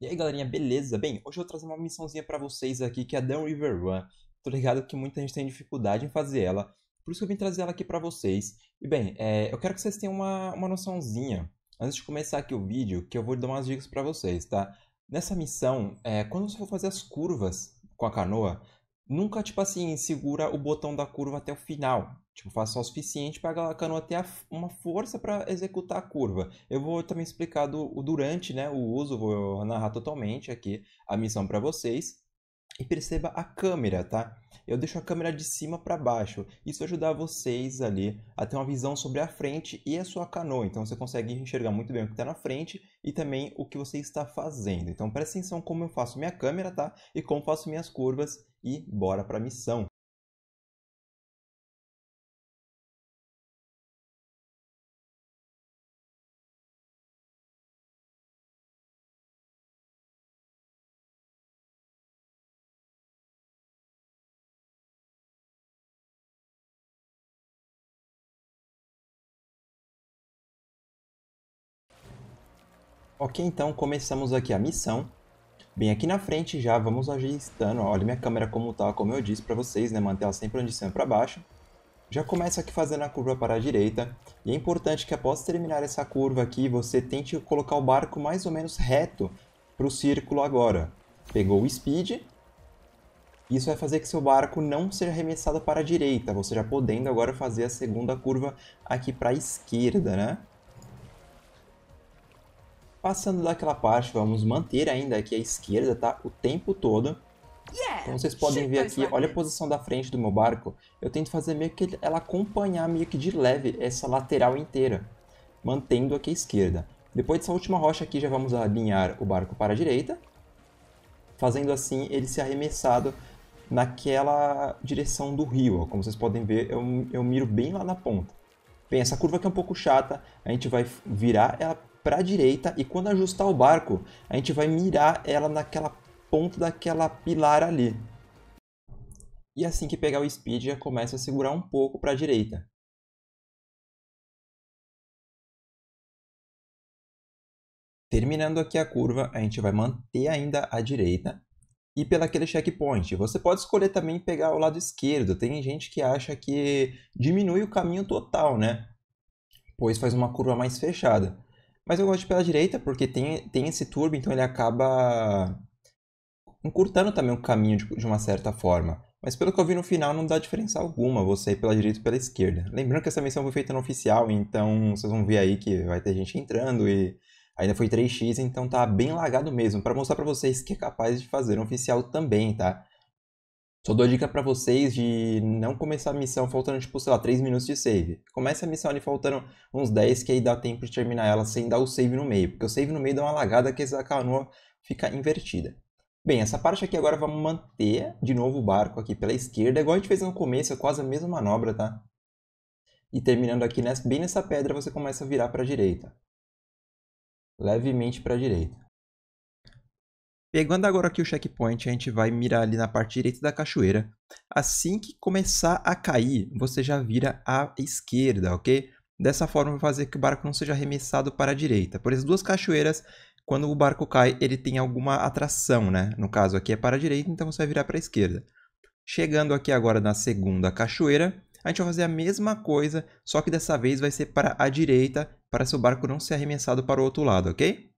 E aí galerinha, beleza? Bem, hoje eu vou trazer uma missãozinha para vocês aqui que é a Downriver Run. Tô ligado que muita gente tem dificuldade em fazer ela, por isso que eu vim trazer ela aqui para vocês. E bem, é, eu quero que vocês tenham uma, uma noçãozinha, antes de começar aqui o vídeo, que eu vou dar umas dicas para vocês, tá? Nessa missão, é, quando você for fazer as curvas com a canoa, nunca, tipo assim, segura o botão da curva até o final. Tipo, faça o suficiente para a canoa ter uma força para executar a curva. Eu vou também explicar do, o durante, né, o uso, vou narrar totalmente aqui a missão para vocês. E perceba a câmera, tá? Eu deixo a câmera de cima para baixo. Isso ajuda vocês ali a ter uma visão sobre a frente e a sua canoa. Então você consegue enxergar muito bem o que está na frente e também o que você está fazendo. Então presta atenção como eu faço minha câmera, tá? E como faço minhas curvas e bora para a missão. Ok, então começamos aqui a missão. Bem, aqui na frente já vamos ajustando, olha minha câmera como tá, como eu disse para vocês, né, manter ela sempre de cima para baixo. Já começa aqui fazendo a curva para a direita, e é importante que após terminar essa curva aqui, você tente colocar o barco mais ou menos reto para o círculo agora. Pegou o speed, isso vai fazer que seu barco não seja arremessado para a direita, você já podendo agora fazer a segunda curva aqui para a esquerda, né? Passando daquela parte, vamos manter ainda aqui a esquerda, tá? O tempo todo. Então vocês podem ver aqui, olha a posição da frente do meu barco. Eu tento fazer meio que ela acompanhar meio que de leve essa lateral inteira, mantendo aqui a esquerda. Depois dessa última rocha aqui, já vamos alinhar o barco para a direita, fazendo assim ele ser arremessado naquela direção do rio. Ó. Como vocês podem ver, eu, eu miro bem lá na ponta. Bem, essa curva aqui é um pouco chata, a gente vai virar ela para a direita e quando ajustar o barco, a gente vai mirar ela naquela ponta daquela pilar ali. E assim que pegar o speed, já começa a segurar um pouco para a direita. Terminando aqui a curva, a gente vai manter ainda a direita e pela aquele checkpoint. Você pode escolher também pegar o lado esquerdo. Tem gente que acha que diminui o caminho total, né? Pois faz uma curva mais fechada. Mas eu gosto pela direita porque tem, tem esse turbo, então ele acaba encurtando também o caminho de, de uma certa forma. Mas pelo que eu vi no final, não dá diferença alguma você ir pela direita ou pela esquerda. Lembrando que essa missão foi feita no oficial, então vocês vão ver aí que vai ter gente entrando e ainda foi 3x, então tá bem lagado mesmo, para mostrar para vocês que é capaz de fazer um oficial também, tá? Só dou dica para vocês de não começar a missão faltando, tipo, sei lá, 3 minutos de save. Comece a missão ali faltando uns 10, que aí dá tempo de terminar ela sem dar o save no meio, porque o save no meio dá uma lagada que essa canoa fica invertida. Bem, essa parte aqui agora vamos manter de novo o barco aqui pela esquerda, igual a gente fez no começo, é quase a mesma manobra, tá? E terminando aqui, bem nessa pedra, você começa a virar para a direita. Levemente para a direita. Pegando agora aqui o checkpoint, a gente vai mirar ali na parte direita da cachoeira. Assim que começar a cair, você já vira à esquerda, ok? Dessa forma vai fazer que o barco não seja arremessado para a direita. Por essas duas cachoeiras, quando o barco cai, ele tem alguma atração, né? No caso aqui é para a direita, então você vai virar para a esquerda. Chegando aqui agora na segunda cachoeira, a gente vai fazer a mesma coisa, só que dessa vez vai ser para a direita, para seu barco não ser arremessado para o outro lado, ok?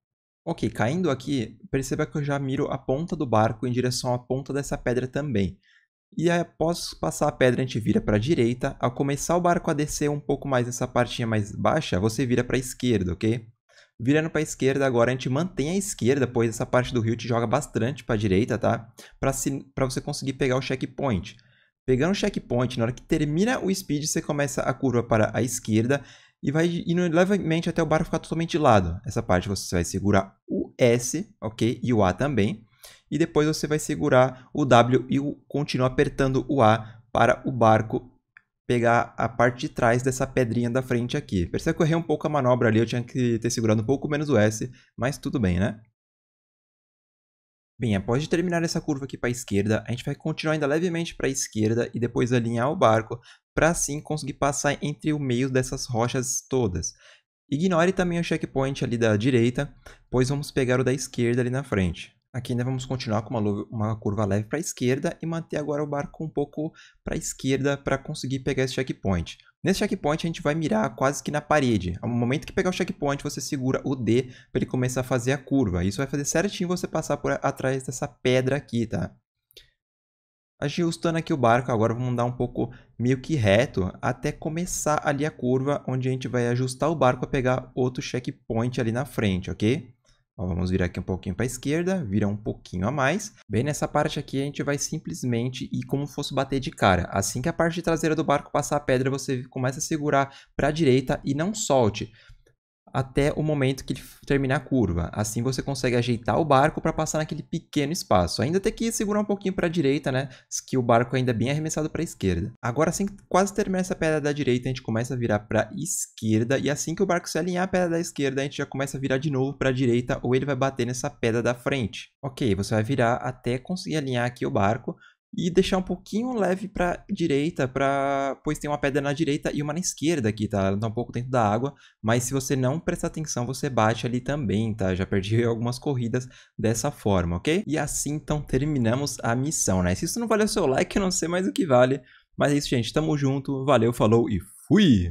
Ok, caindo aqui, perceba que eu já miro a ponta do barco em direção à ponta dessa pedra também. E aí, após passar a pedra, a gente vira para a direita. Ao começar o barco a descer um pouco mais nessa partinha mais baixa, você vira para a esquerda, ok? Virando para a esquerda agora, a gente mantém a esquerda, pois essa parte do rio te joga bastante para a direita, tá? Para você conseguir pegar o checkpoint. Pegando o checkpoint, na hora que termina o speed, você começa a curva para a esquerda e vai indo levemente até o barco ficar totalmente de lado. Essa parte você vai segurar o S, ok? E o A também. E depois você vai segurar o W e continuar apertando o A para o barco pegar a parte de trás dessa pedrinha da frente aqui. Percebe que eu errei um pouco a manobra ali, eu tinha que ter segurado um pouco menos o S, mas tudo bem, né? Bem, após terminar essa curva aqui para a esquerda, a gente vai continuar ainda levemente para a esquerda e depois alinhar o barco para assim conseguir passar entre o meio dessas rochas todas. Ignore também o checkpoint ali da direita, pois vamos pegar o da esquerda ali na frente. Aqui ainda vamos continuar com uma, uma curva leve para a esquerda e manter agora o barco um pouco para a esquerda para conseguir pegar esse checkpoint. Nesse checkpoint a gente vai mirar quase que na parede. No momento que pegar o checkpoint você segura o D para ele começar a fazer a curva. Isso vai fazer certinho você passar por atrás dessa pedra aqui, tá? ajustando aqui o barco, agora vamos andar um pouco meio que reto até começar ali a curva onde a gente vai ajustar o barco a pegar outro checkpoint ali na frente, ok? Ó, vamos virar aqui um pouquinho para a esquerda, virar um pouquinho a mais. Bem nessa parte aqui a gente vai simplesmente ir como fosse bater de cara. Assim que a parte traseira do barco passar a pedra, você começa a segurar para a direita e não solte até o momento que ele terminar a curva. Assim você consegue ajeitar o barco para passar naquele pequeno espaço. Ainda tem que segurar um pouquinho para a direita, né? Que o barco ainda é bem arremessado para a esquerda. Agora, assim que quase terminar essa pedra da direita, a gente começa a virar para a esquerda. E assim que o barco se alinhar à pedra da esquerda, a gente já começa a virar de novo para a direita ou ele vai bater nessa pedra da frente. Ok, você vai virar até conseguir alinhar aqui o barco e deixar um pouquinho leve para direita, para pois tem uma pedra na direita e uma na esquerda aqui, tá? Ela tá um pouco dentro da água, mas se você não prestar atenção, você bate ali também, tá? Já perdi algumas corridas dessa forma, ok? E assim, então, terminamos a missão, né? Se isso não valeu o seu like, eu não sei mais o que vale. Mas é isso, gente. Tamo junto. Valeu, falou e fui!